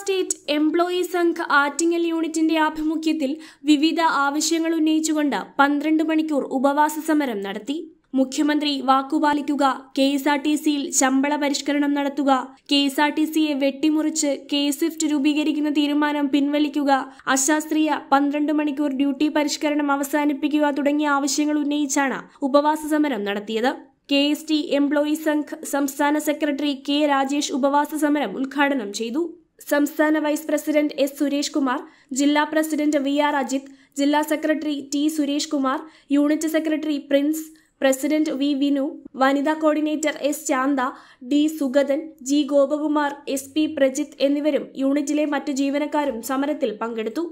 state employee Sangh Attingal യൂണിറ്റിന്റെ ആഭിമുഖ്യത്തിൽ വിവിധ ആവശ്യങ്ങൾ ഉന്നയിച്ചുകൊണ്ട് പന്ത്രണ്ട് മണിക്കൂർ ഉപവാസ സമരം നടത്തി മുഖ്യമന്ത്രി വാക്കുപാലിക്കുക കെ എസ് ആർ ടി സിയിൽ ശമ്പള പരിഷ്കരണം നടത്തുക കെ എസ് ആർ ടി സിയെ വെട്ടിമുറിച്ച് കെ സ്വിഫ്റ്റ് രൂപീകരിക്കുന്ന തീരുമാനം പിൻവലിക്കുക അശാസ്ത്രീയ പന്ത്രണ്ട് മണിക്കൂർ ഡ്യൂട്ടി പരിഷ്കരണം അവസാനിപ്പിക്കുക തുടങ്ങിയ ആവശ്യങ്ങൾ ഉന്നയിച്ചാണ് ഉപവാസ സമരം നടത്തിയത് K S T employee Sangh സംസ്ഥാന സെക്രട്ടറി കെ രാജേഷ് ഉപവാസ സമരം ഉദ്ഘാടനം ചെയ്തു സംസ്ഥാന vice president S Suresh Kumar ജില്ലാ പ്രസിഡന്റ് വി ആർ അജിത് ജില്ലാ secretary T Suresh Kumar unit secretary Prince president V Vinu വനിതാ coordinator S Chantha D Sugathan G Gopakumar S P Prajith എന്നിവരും യൂണിറ്റിലെ മറ്റു ജീവനക്കാരും സമരത്തിൽ പങ്കെടുത്തു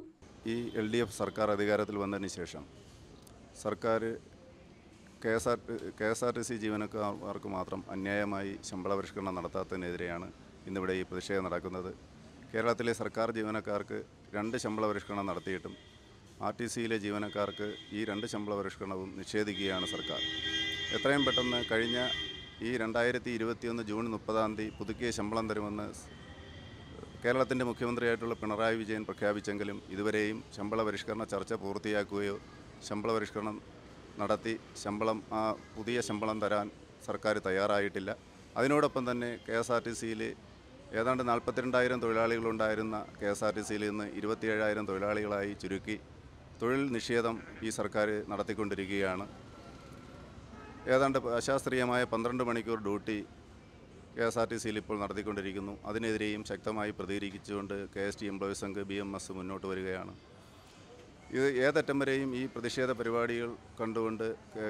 ഈ എൽ ഡി എഫ് സർക്കാർ അധികാരത്തിൽ വന്നതിന് ശേഷം സർക്കാർ K S R K S R T C ജീവനക്കാർക്ക് മാത്രം അന്യായമായി ശമ്പള പരിഷ്കരണം നടത്താത്തതിനെതിരെയാണ് ഇന്നിവിടെ ഈ പ്രതിഷേധം നടക്കുന്നത് കേരളത്തിലെ സർക്കാർ ജീവനക്കാർക്ക് രണ്ട് ശമ്പള പരിഷ്കരണം നടത്തിയിട്ടും ആർ ടി സിയിലെ ജീവനക്കാർക്ക് ഈ രണ്ട് ശമ്പള പരിഷ്കരണവും നിഷേധിക്കുകയാണ് സർക്കാർ എത്രയും പെട്ടെന്ന് കഴിഞ്ഞ ഈ രണ്ടായിരത്തി ഇരുപത്തിയൊന്ന് ജൂൺ മുപ്പതാം തീയതി പുതുക്കിയ ശമ്പളം തരുമെന്ന് കേരളത്തിൻ്റെ മുഖ്യമന്ത്രിയായിട്ടുള്ള പിണറായി വിജയൻ പ്രഖ്യാപിച്ചെങ്കിലും ഇതുവരെയും ശമ്പള പരിഷ്കരണ ചർച്ച പൂർത്തിയാക്കുകയോ ശമ്പള പരിഷ്കരണം നടത്തി ശമ്പളം ആ പുതിയ ശമ്പളം തരാൻ സർക്കാർ തയ്യാറായിട്ടില്ല അതിനോടൊപ്പം തന്നെ കെ എസ് ആർ ടി സിയിൽ ഏതാണ്ട് നാൽപ്പത്തിരണ്ടായിരം തൊഴിലാളികളുണ്ടായിരുന്ന കെ എസ് ആർ ടി സിയിൽ നിന്ന് ഇരുപത്തിയേഴായിരം തൊഴിലാളികളായി ചുരുക്കി തൊഴിൽ നിഷേധം ഈ സർക്കാർ നടത്തിക്കൊണ്ടിരിക്കുകയാണ് ഏതാണ്ട് അശാസ്ത്രീയമായ പന്ത്രണ്ട് മണിക്കൂർ duty K S R T സിയിൽ ഇപ്പോൾ നടത്തിക്കൊണ്ടിരിക്കുന്നു അതിനെതിരെയും ശക്തമായി പ്രതികരിച്ചുകൊണ്ട് K S T employees Sangh B M S മുന്നോട്ട് വരികയാണ് ഇത് ഏതറ്റം വരെയും ഈ പ്രതിഷേധ പരിപാടികൾ കണ്ടുകൊണ്ട്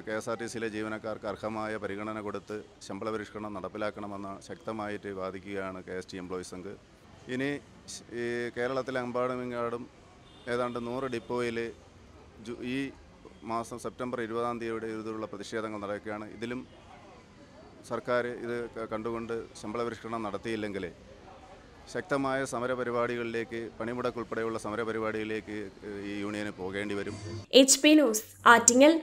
കെ എസ് ആർ ടി സിയിലെ ജീവനക്കാർക്ക് അർഹമായ പരിഗണന കൊടുത്ത് ശമ്പള പരിഷ്കരണം നടപ്പിലാക്കണമെന്ന് ശക്തമായിട്ട് വാദിക്കുകയാണ് K S T employees Sangh ഇനി കേരളത്തിലെമ്പാടുമിങ്ങാടും ഏതാണ്ട് നൂറ് ഡിപ്പോയിൽ ഈ മാസം സെപ്റ്റംബർ ഇരുപതാം തീയതിയുടെ ഇതിലുള്ള പ്രതിഷേധങ്ങൾ നടക്കുകയാണ് ഇതിലും സർക്കാർ ഇത് കണ്ടുകൊണ്ട് ശമ്പള പരിഷ്കരണം നടത്തിയില്ലെങ്കിൽ ശക്തമായ സമരപരിപാടികളിലേക്ക് ഉൾപ്പെടെയുള്ള സമരപരിപാടികളിലേക്ക് ഈ യൂണിയന് പോകേണ്ടി വരും എച്ച് പി ന്യൂസ് ആറ്റിങ്ങൽ